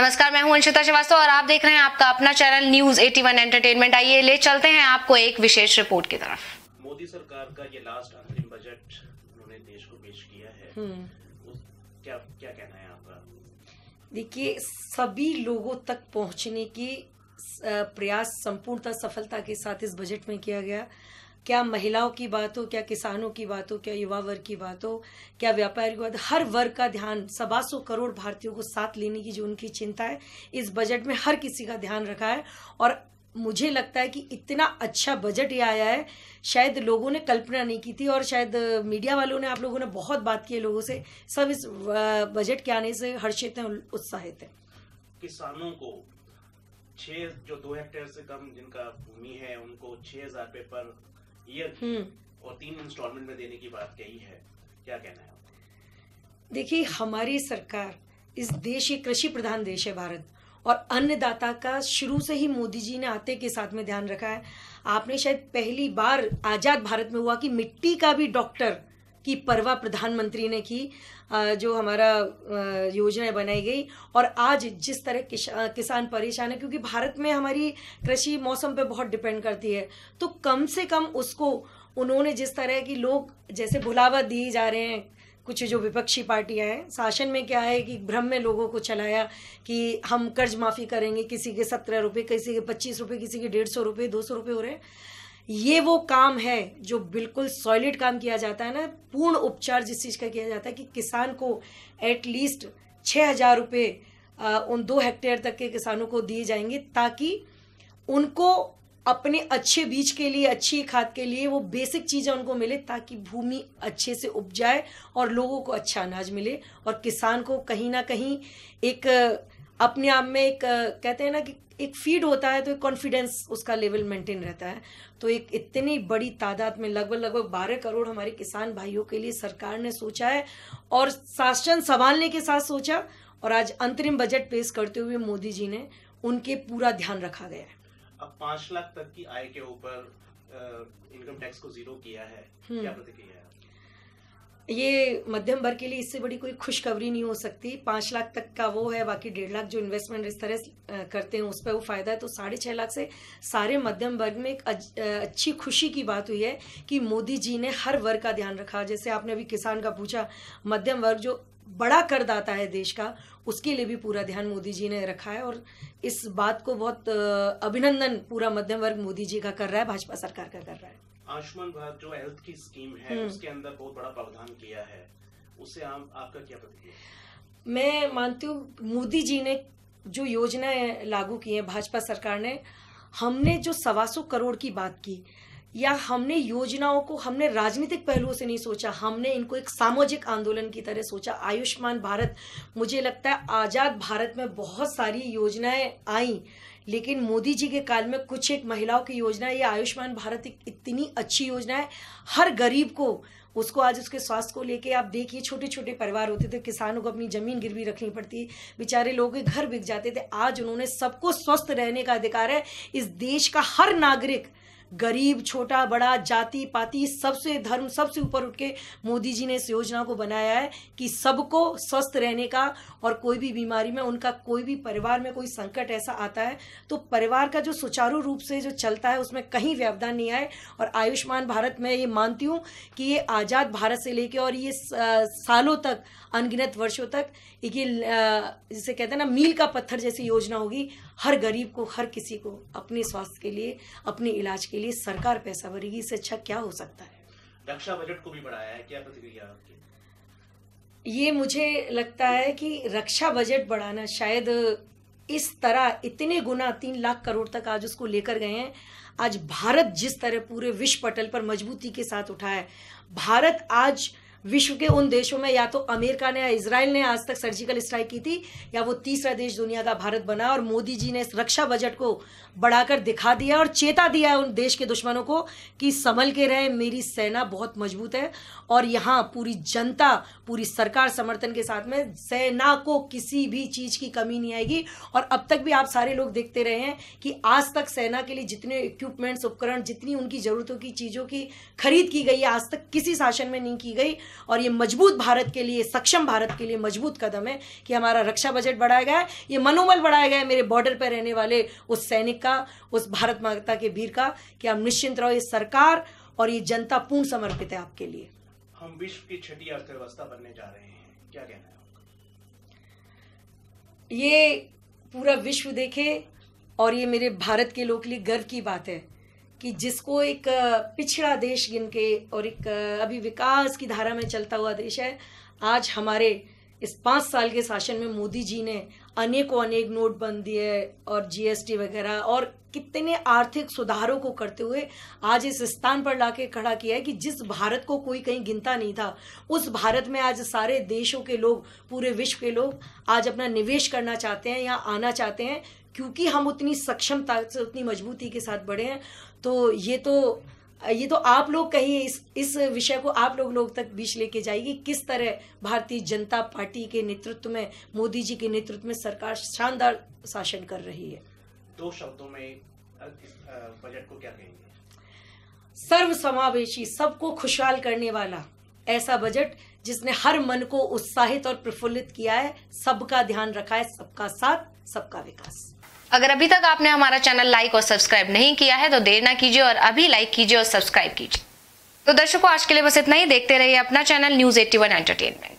नमस्कार मैं हूं अंशिता श्रीवास्तव और आप देख रहे हैं आपका अपना चैनल न्यूज 81 एंटरटेनमेंट आइए ले चलते हैं आपको एक विशेष रिपोर्ट की तरफ मोदी सरकार का ये लास्ट अंतरिम बजट उन्होंने देश को पेश किया है हम्म। क्या क्या कहना है आपका देखिए सभी लोगों तक पहुंचने की प्रयास संपूर्णता सफलता के साथ इस बजट में किया गया क्या महिलाओं की बात हो क्या किसानों की बात हो क्या युवा वर्ग की बात हो क्या व्यापारी की बात हर वर्ग का ध्यान सवा सौ करोड़ भारतीयों को साथ लेने की जो उनकी चिंता है इस बजट में हर किसी का ध्यान रखा है और मुझे लगता है कि इतना अच्छा बजट ये आया है शायद लोगों ने कल्पना नहीं की थी और शायद मीडिया वालों ने आप लोगों ने बहुत बात की है लोगों से सब इस बजट के आने से हर्षित हैं उत्साहित हैं किसानों को छह जो दो हेक्टेयर से कम जिनका भूमि है उनको छह हजार पे पर ईयर hmm. और तीन इंस्टॉलमेंट में देने की बात कही है क्या कहना है देखिए हमारी सरकार इस देश एक कृषि प्रधान देश है भारत और अन्नदाता का शुरू से ही मोदी जी ने आते के साथ में ध्यान रखा है आपने शायद पहली बार आज़ाद भारत में हुआ कि मिट्टी का भी डॉक्टर की परवा प्रधानमंत्री ने की जो हमारा योजनाएं बनाई गई और आज जिस तरह किसान परेशान है क्योंकि भारत में हमारी कृषि मौसम पे बहुत डिपेंड करती है तो कम से कम उसको उन्होंने जिस तरह की लोग जैसे भुलावा दिए जा रहे हैं कुछ जो विपक्षी पार्टियां हैं शासन में क्या है कि भ्रम में लोगों को चलाया कि हम कर्ज माफ़ी करेंगे किसी के सत्रह रुपये किसी के पच्चीस रुपये किसी के डेढ़ सौ रुपये दो सौ रुपये हो रहे हैं ये वो काम है जो बिल्कुल सॉलिड काम किया जाता है ना पूर्ण उपचार जिस चीज़ का किया जाता है कि किसान को एटलीस्ट छः हज़ार रुपये उन दो हेक्टेयर तक के किसानों को दिए जाएंगे ताकि उनको अपने अच्छे बीज के लिए अच्छी खाद के लिए वो बेसिक चीज़ें उनको मिले ताकि भूमि अच्छे से उपजाए और लोगों को अच्छा अनाज मिले और किसान को कहीं ना कहीं एक अपने आप में एक कहते हैं ना कि एक फीड होता है तो एक कॉन्फिडेंस उसका लेवल मेंटेन रहता है तो एक इतनी बड़ी तादाद में लगभग लगभग बारह करोड़ हमारे किसान भाइयों के लिए सरकार ने सोचा है और शासन संभालने के साथ सोचा और आज अंतरिम बजट पेश करते हुए मोदी जी ने उनके पूरा ध्यान रखा गया है अब पांच लाख तक की आय के ऊपर इनकम टैक्स को जीरो किया है क्या हम्म। प्रतिक्रिया है ये मध्यम वर्ग के लिए इससे बड़ी कोई खुशखबरी नहीं हो सकती पांच लाख तक का वो है बाकी डेढ़ लाख जो इन्वेस्टमेंट इस तरह करते हैं उस पर वो फायदा है तो साढ़े छह लाख से सारे मध्यम वर्ग में एक अच्छी खुशी की बात हुई है कि मोदी जी ने हर वर्ग का ध्यान रखा जैसे आपने अभी किसान का पूछा मध्यम वर्ग जो बड़ा करदाता है देश का उसके लिए भी पूरा ध्यान मोदी जी ने रखा है और इस बात को बहुत अभिनंदन पूरा मध्यम वर्ग मोदी जी का कर रहा है भाजपा सरकार का कर रहा है आयुष्मान भारत जो हेल्थ की स्कीम है हम्म। उसके अंदर बहुत बड़ा प्रावधान किया है उससे आप, आपका क्या प्रतिक्रिया मैं मानती हूँ मोदी जी ने जो योजनाएं लागू की है भाजपा सरकार ने हमने जो सवा सौ करोड़ की बात की या हमने योजनाओं को हमने राजनीतिक पहलुओं से नहीं सोचा हमने इनको एक सामाजिक आंदोलन की तरह सोचा आयुष्मान भारत मुझे लगता है आज़ाद भारत में बहुत सारी योजनाएं आई लेकिन मोदी जी के काल में कुछ एक महिलाओं की योजना ये आयुष्मान भारत एक इतनी अच्छी योजना है हर गरीब को उसको आज उसके स्वास्थ्य को लेके आप देखिए छोटे छोटे परिवार होते थे किसानों को अपनी जमीन गिरवी रखनी पड़ती बेचारे लोग घर बिक जाते थे आज उन्होंने सबको स्वस्थ रहने का अधिकार है इस देश का हर नागरिक गरीब छोटा बड़ा जाति पाति सबसे धर्म सबसे ऊपर उठ के मोदी जी ने इस योजना को बनाया है कि सबको स्वस्थ रहने का और कोई भी बीमारी में उनका कोई भी परिवार में कोई संकट ऐसा आता है तो परिवार का जो सुचारू रूप से जो चलता है उसमें कहीं व्यवधान नहीं आए और आयुष्मान भारत में ये मानती हूँ कि ये आज़ाद भारत से लेके और ये सालों तक अनगिनत वर्षों तक ये जिसे कहते हैं ना मील का पत्थर जैसी योजना होगी हर गरीब को हर किसी को अपने स्वास्थ्य के लिए अपने इलाज के लिए सरकार पैसा भरेगी इससे अच्छा क्या हो सकता है रक्षा बजट को भी बढ़ाया है क्या प्रतिक्रिया आपकी ये मुझे लगता है कि रक्षा बजट बढ़ाना शायद इस तरह इतने गुना तीन लाख करोड़ तक आज उसको लेकर गए हैं आज भारत जिस तरह पूरे विश्व पटल पर मजबूती के साथ उठा है भारत आज विश्व के उन देशों में या तो अमेरिका ने या इसराइल ने आज तक सर्जिकल स्ट्राइक की थी या वो तीसरा देश दुनिया का भारत बना और मोदी जी ने रक्षा बजट को बढ़ाकर दिखा दिया और चेता दिया है उन देश के दुश्मनों को कि संभल के रहे मेरी सेना बहुत मजबूत है और यहाँ पूरी जनता पूरी सरकार समर्थन के साथ में सेना को किसी भी चीज की कमी नहीं आएगी और अब तक भी आप सारे लोग देखते रहे हैं कि आज तक सेना के लिए जितने इक्विपमेंट्स उपकरण जितनी उनकी जरूरतों की चीजों की खरीद की गई है आज तक किसी शासन में नहीं की गई और ये मजबूत भारत के लिए सक्षम भारत के लिए मजबूत कदम है कि हमारा रक्षा बजट बढ़ाया गया है ये मनोबल बढ़ाया गया है मेरे बॉर्डर पर रहने वाले उस सैनिक का उस भारत माता के वीर का कि आप निश्चिंत रहो ये सरकार और ये जनता पूर्ण समर्पित है आपके लिए हम विश्व की छठी अर्थव्यवस्था बनने जा रहे हैं क्या कहना है ये पूरा विश्व देखे और ये मेरे भारत के लोग के लिए गर्व की बात है कि जिसको एक पिछड़ा देश गिन के और एक अभी विकास की धारा में चलता हुआ देश है आज हमारे इस पाँच साल के शासन में मोदी जी ने अनेकों अनेक नोटबंदी है और जीएसटी वगैरह और कितने आर्थिक सुधारों को करते हुए आज इस स्थान पर लाके खड़ा किया है कि जिस भारत को कोई कहीं गिनता नहीं था उस भारत में आज सारे देशों के लोग पूरे विश्व के लोग आज अपना निवेश करना चाहते हैं या आना चाहते हैं क्योंकि हम उतनी सक्षमता से उतनी मजबूती के साथ बढ़े हैं तो ये तो ये तो आप लोग कहीं इस इस विषय को आप लोग लोग तक बीच लेके जाएगी किस तरह भारतीय जनता पार्टी के नेतृत्व में मोदी जी के नेतृत्व में सरकार शानदार शासन कर रही है दो शब्दों में बजट को क्या कहेंगे सर्वसमावेशी सबको खुशहाल करने वाला ऐसा बजट जिसने हर मन को उत्साहित और प्रफुल्लित किया है सबका ध्यान रखा है सबका साथ सबका विकास अगर अभी तक आपने हमारा चैनल लाइक और सब्सक्राइब नहीं किया है तो देर ना कीजिए और अभी लाइक कीजिए और सब्सक्राइब कीजिए तो दर्शकों आज के लिए बस इतना ही देखते रहिए अपना channel news eighty one entertainment